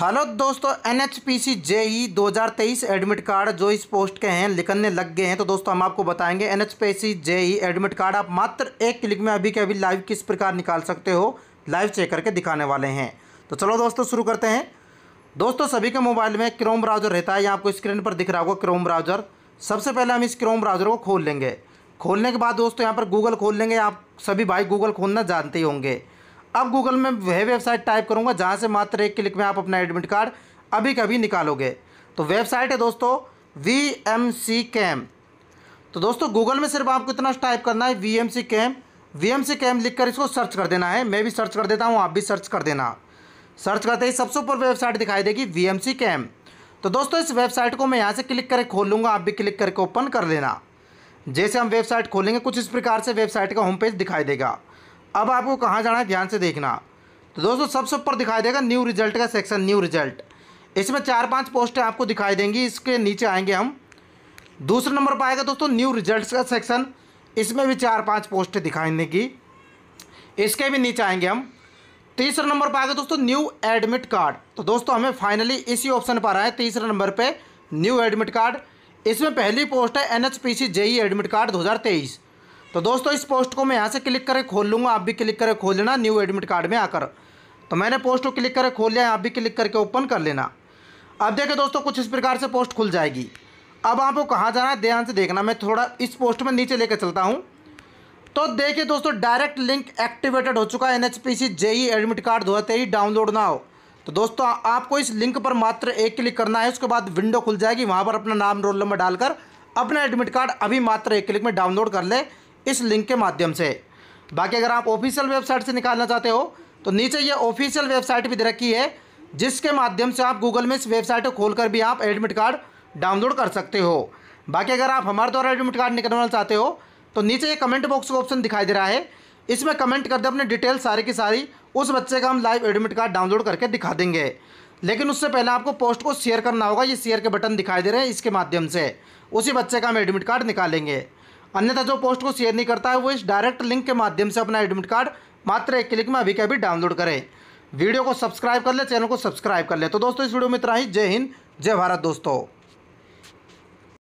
hello दोस्तों N H P C J E दो हज़ार तेईस एडमिट कार्ड जो इस पोस्ट के हैं निकलने लग गए हैं तो दोस्तों हम आपको बताएंगे N H P C J E admit card आप मात्र एक क्लिक में अभी के अभी लाइव किस प्रकार निकाल सकते हो लाइव चेक करके दिखाने वाले हैं तो चलो दोस्तों शुरू करते हैं दोस्तों सभी के मोबाइल में क्रोम ब्राउज़र रहता है या आपको स्क्रीन पर दिख रहा होगा क्रोम ब्राउज़र सबसे पहले हम इस क्रोम ब्राउज़र को खोल लेंगे खोलने के बाद दोस्तों यहाँ पर गूगल खोल लेंगे आप सभी भाई गूगल खोलना जानते ही होंगे अब गूगल में वह वेबसाइट टाइप करूँगा जहाँ से मात्र एक क्लिक में आप अपना एडमिट कार्ड अभी कभी निकालोगे तो वेबसाइट है दोस्तों वी एम सी कैम तो दोस्तों गूगल में सिर्फ आपको इतना टाइप करना है V M C cam V M C cam लिख कर इसको सर्च कर देना है मैं भी सर्च कर देता हूँ आप भी सर्च कर देना सर्च करते ही सबसे ऊपर वेबसाइट दिखाई देगी वी एम सी कैम तो दोस्तों इस वेबसाइट को मैं यहाँ से क्लिक करके खोल लूँगा आप भी क्लिक करके ओपन कर लेना जैसे हम वेबसाइट खोलेंगे कुछ इस प्रकार से वेबसाइट का होम पेज दिखाई देगा अब आपको कहाँ जाना है ध्यान से देखना तो दोस्तों सबसे ऊपर दिखाई देगा न्यू रिजल्ट का सेक्शन न्यू रिजल्ट इसमें चार पांच पोस्टें आपको दिखाई देंगी इसके नीचे आएंगे हम दूसरे नंबर पर आएगा दोस्तों न्यू रिजल्ट्स का सेक्शन इसमें भी चार पांच पोस्टें दिखाई देंगी इसके भी नीचे आएंगे हम तीसरे नंबर पर आएगा दोस्तों न्यू एडमिट कार्ड तो दोस्तों हमें फाइनली इसी ऑप्शन पर आए तीसरे नंबर पर न्यू एडमिट कार्ड इसमें पहली पोस्ट है N H P C JE admit card दो हज़ार तेईस तो दोस्तों इस पोस्ट को मैं यहाँ से क्लिक करके खोल लूँगा आप भी क्लिक करके खोल लेना न्यू एडमिट कार्ड में आकर तो मैंने पोस्ट को क्लिक करके खोल लिया आप भी क्लिक करके ओपन कर लेना अब देखें दोस्तों कुछ इस प्रकार से पोस्ट खुल जाएगी अब आपको कहाँ जाना है ध्यान से देखना मैं थोड़ा इस पोस्ट में नीचे लेकर चलता हूँ तो देखिए दोस्तों डायरेक्ट लिंक एक्टिवेटेड हो चुका है NHPC H JE admit card दो हज़ार तेईस डाउनलोड ना हो तो दोस्तों आपको इस लिंक पर मात्र एक क्लिक करना है उसके बाद विंडो खुल जाएगी वहाँ पर अपना नाम रोल नंबर डालकर अपना एडमिट कार्ड अभी मात्र एक क्लिक में डाउनलोड कर ले इस लिंक के माध्यम से बाकी अगर आप ऑफिशियल वेबसाइट से निकालना चाहते हो तो नीचे ये ऑफिशियल वेबसाइट भी दे रखी है जिसके माध्यम से आप गूगल में इस वेबसाइट को खोलकर भी आप एडमिट कार्ड डाउनलोड कर सकते हो बाकी अगर आप हमारे द्वारा एडमिट कार्ड निकलवाना चाहते हो तो नीचे ये कमेंट बॉक्स का ऑप्शन दिखाई दे रहा है इसमें कमेंट कर दे अपने डिटेल सारे की सारी उस बच्चे का हम लाइव एडमिट कार्ड डाउनलोड करके दिखा देंगे लेकिन उससे पहले आपको पोस्ट को शेयर करना होगा ये शेयर के बटन दिखाई दे रहे हैं इसके माध्यम से उसी बच्चे का हम एडमिट कार्ड निकालेंगे अन्यथा जो पोस्ट को शेयर नहीं करता है वो इस डायरेक्ट लिंक के माध्यम से अपना एडमिट कार्ड मात्र एक क्लिक में अभी के अभी डाउनलोड करें वीडियो को सब्सक्राइब कर ले चैनल को सब्सक्राइब कर ले तो दोस्तों इस वीडियो में इतना ही जय हिंद जय भारत दोस्तों